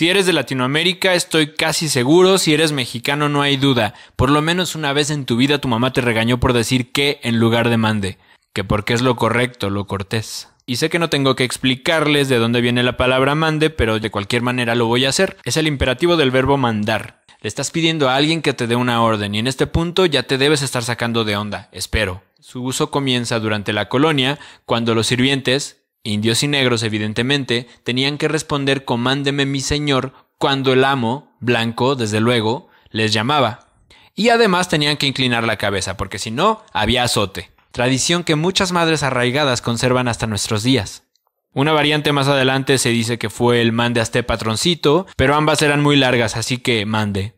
Si eres de Latinoamérica, estoy casi seguro, si eres mexicano no hay duda. Por lo menos una vez en tu vida tu mamá te regañó por decir que en lugar de mande, que porque es lo correcto, lo cortés. Y sé que no tengo que explicarles de dónde viene la palabra mande, pero de cualquier manera lo voy a hacer. Es el imperativo del verbo mandar. Le estás pidiendo a alguien que te dé una orden y en este punto ya te debes estar sacando de onda, espero. Su uso comienza durante la colonia, cuando los sirvientes, Indios y negros, evidentemente, tenían que responder Comándeme mi señor cuando el amo, blanco, desde luego, les llamaba. Y además tenían que inclinar la cabeza, porque si no, había azote, tradición que muchas madres arraigadas conservan hasta nuestros días. Una variante más adelante se dice que fue el mande este patroncito, pero ambas eran muy largas, así que mande.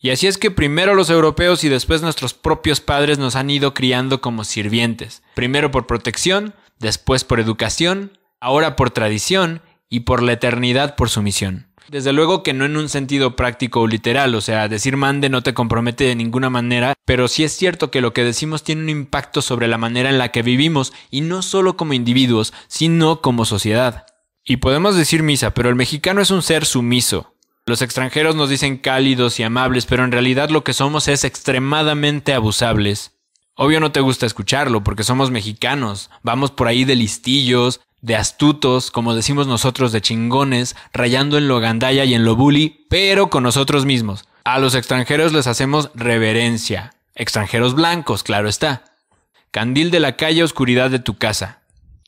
Y así es que primero los europeos y después nuestros propios padres nos han ido criando como sirvientes, primero por protección, después por educación, ahora por tradición y por la eternidad por sumisión. Desde luego que no en un sentido práctico o literal, o sea, decir mande no te compromete de ninguna manera, pero sí es cierto que lo que decimos tiene un impacto sobre la manera en la que vivimos, y no solo como individuos, sino como sociedad. Y podemos decir misa, pero el mexicano es un ser sumiso. Los extranjeros nos dicen cálidos y amables, pero en realidad lo que somos es extremadamente abusables. Obvio no te gusta escucharlo porque somos mexicanos, vamos por ahí de listillos, de astutos, como decimos nosotros de chingones, rayando en lo gandaya y en lo bully, pero con nosotros mismos. A los extranjeros les hacemos reverencia. Extranjeros blancos, claro está. Candil de la calle, oscuridad de tu casa.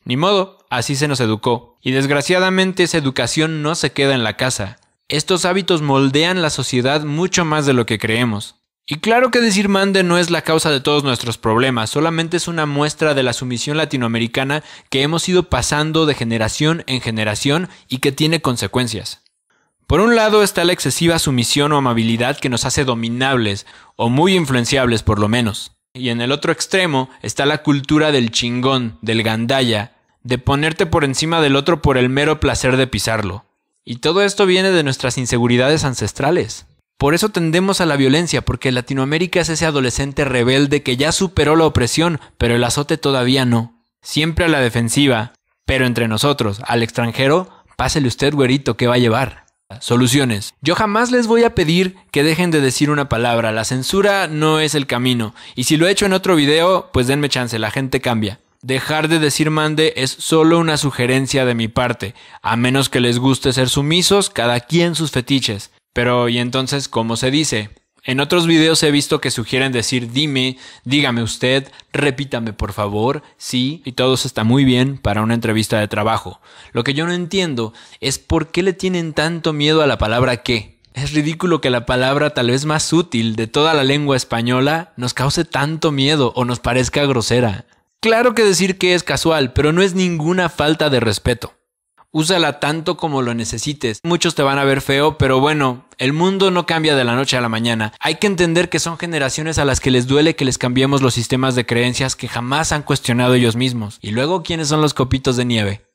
Ni modo, así se nos educó. Y desgraciadamente esa educación no se queda en la casa. Estos hábitos moldean la sociedad mucho más de lo que creemos. Y claro que decir mande no es la causa de todos nuestros problemas, solamente es una muestra de la sumisión latinoamericana que hemos ido pasando de generación en generación y que tiene consecuencias. Por un lado está la excesiva sumisión o amabilidad que nos hace dominables, o muy influenciables por lo menos. Y en el otro extremo está la cultura del chingón, del gandaya, de ponerte por encima del otro por el mero placer de pisarlo. Y todo esto viene de nuestras inseguridades ancestrales. Por eso tendemos a la violencia, porque Latinoamérica es ese adolescente rebelde que ya superó la opresión, pero el azote todavía no. Siempre a la defensiva, pero entre nosotros, al extranjero, pásele usted güerito que va a llevar. Soluciones. Yo jamás les voy a pedir que dejen de decir una palabra, la censura no es el camino, y si lo he hecho en otro video, pues denme chance, la gente cambia. Dejar de decir mande es solo una sugerencia de mi parte, a menos que les guste ser sumisos, cada quien sus fetiches. Pero, ¿y entonces cómo se dice? En otros videos he visto que sugieren decir dime, dígame usted, repítame por favor, sí, y todo está muy bien para una entrevista de trabajo. Lo que yo no entiendo es por qué le tienen tanto miedo a la palabra qué. Es ridículo que la palabra tal vez más útil de toda la lengua española nos cause tanto miedo o nos parezca grosera. Claro que decir que es casual, pero no es ninguna falta de respeto. Úsala tanto como lo necesites. Muchos te van a ver feo, pero bueno, el mundo no cambia de la noche a la mañana. Hay que entender que son generaciones a las que les duele que les cambiemos los sistemas de creencias que jamás han cuestionado ellos mismos. Y luego, ¿quiénes son los copitos de nieve?